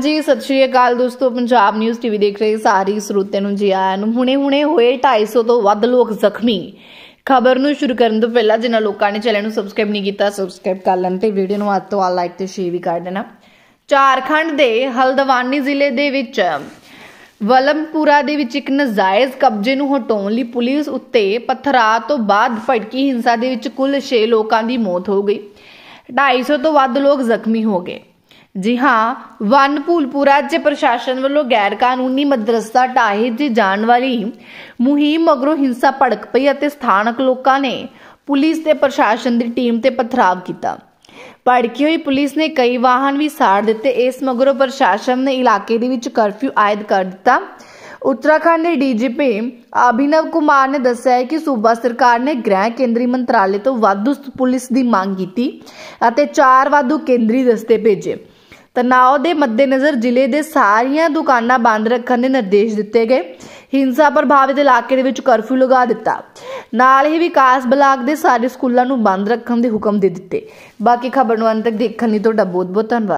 ਜੀ ਸਤਿ ਸ਼੍ਰੀ ਅਕਾਲ ਦੋਸਤੋ ਪੰਜਾਬ ਨਿਊਜ਼ ਟੀਵੀ ਦੇਖ ਰਹੇ ਸਾਰੇ ਸਰੋਤਿਆਂ ਨੂੰ ਜੀ ਆਇਆਂ ਨੂੰ ਹੁਣੇ-ਹੁਣੇ ਹੋਏ 250 ਤੋਂ ਵੱਧ ਲੋਕ ਜ਼ਖਮੀ ਖਬਰ ਨੂੰ ਸ਼ੁਰੂ ਕਰਨ ਤੋਂ ਪਹਿਲਾਂ ਜਿਨ੍ਹਾਂ ਲੋਕਾਂ ਨੇ ਚੈਨਲ ਨੂੰ ਸਬਸਕ੍ਰਾਈਬ ਨਹੀਂ ਕੀਤਾ ਸਬਸਕ੍ਰਾਈਬ ਕਰ ਲੈਣ ਤੇ ਵੀਡੀਓ ਨੂੰ ਹੱਥ ਤੋਂ ਆ ਲਾਈਕ ਤੇ ਸ਼ੇਅਰ ਵੀ ਕਰ ਦੇਣਾ ਝਾਰਖੰਡ ਦੇ ਹਲਦਵਾਨੀ ਜ਼ਿਲ੍ਹੇ ਦੇ ਵਿੱਚ ਵਲਮਪੁਰਾ ਦੇ ਵਿੱਚ ਇੱਕ ਨਜਾਇਜ਼ ਕਬਜ਼ੇ ਨੂੰ ਹਟਾਉਣ ਲਈ ਪੁਲਿਸ ਉੱਤੇ ਪਥਰਾਅ ਤੋਂ ਬਾਅਦ ਫੜਕੀ ਹਿੰਸਾ ਦੇ ਵਿੱਚ ਕੁੱਲ 6 ਲੋਕਾਂ ਦੀ ਮੌਤ ਹੋ ਗਈ 250 ਤੋਂ ਵੱਧ ਲੋਕ ਜ਼ਖਮੀ ਹੋ ਗਏ ਜੀ ਹਾਂ ਵਨ ਭੂਲਪੁਰਾ ਜੇ ਪ੍ਰਸ਼ਾਸਨ ਵੱਲੋਂ ਗੈਰ ਕਾਨੂੰਨੀ ਮਦਰਸਾ ਢਾਹੇ ਦੀ ਜਾਣ ਵਾਲੀ ਮੁਹਿੰਮ ਮਗਰੋਂ ਹਿੰਸਾ ਭੜਕ ਪਈ ਅਤੇ ਸਥਾਨਕ ਲੋਕਾਂ ਨੇ ਪੁਲਿਸ ਤੇ ਪ੍ਰਸ਼ਾਸਨ ਦੀ ਟੀਮ ਤੇ ਪਥਰਾਵ ਕੀਤਾ ਭੜਕੀ ਹੋਈ ਪੁਲਿਸ ਨੇ ਕਈ ਵਾਹਨ ਵੀ ਸਾੜ ਦਿੱਤੇ ਇਸ ਮਗਰੋਂ ਪ੍ਰਸ਼ਾਸਨ ਨੇ ਇਲਾਕੇ ਦੇ ਵਿੱਚ ਕਰਫਿਊ ਆਇਦ ਕਰ ਦਿੱਤਾ ਉੱਤਰਾਖੰਡ ਦੇ ਡੀਜੀਪੀ ਅਭਿਨਵ ਕੁਮਾਰ ਨੇ ਦੱਸਿਆ ਹੈ ਕਿ ਸੂਬਾ ਸਰਕਾਰ ਨੇ ਗ੍ਰਹਿ ਕੇਂਦਰੀ ਮੰਤਰਾਲੇ ਤੋਂ ਵਾਧੂ ਪੁਲਿਸ ਦੀ ਮੰਗ ਕੀਤੀ ਅਤੇ ਚਾਰ ਵਾਧੂ ਕੇਂਦਰੀ ਦਸਤੇ ਭੇਜੇ ਤਣਾਅ ਦੇ ਮੱਦੇਨਜ਼ਰ ਜ਼ਿਲ੍ਹੇ ਦੇ ਸਾਰੀਆਂ ਦੁਕਾਨਾਂ ਬੰਦ ਰੱਖਣ ਦੇ ਨਿਰਦੇਸ਼ ਦਿੱਤੇ ਗਏ ਹਿੰਸਾ ਪ੍ਰਭਾਵਿਤ ਇਲਾਕੇ ਦੇ ਵਿੱਚ ਕਰਫਿਊ ਲਗਾ ਦਿੱਤਾ ਨਾਲ ਹੀ ਵਿਕਾਸ ਬਲਾਕ ਦੇ ਸਾਰੇ ਸਕੂਲਾਂ ਨੂੰ ਬੰਦ ਰੱਖਣ ਦੇ ਹੁਕਮ ਦੇ ਦਿੱਤੇ ਬਾਕੀ ਖਬਰ ਨੂੰ ਅੰਤ ਤੱਕ ਦੇਖਣ ਲਈ ਤੁਹਾਡਾ ਬਹੁਤ ਬਹੁਤ ਧੰਨਵਾਦ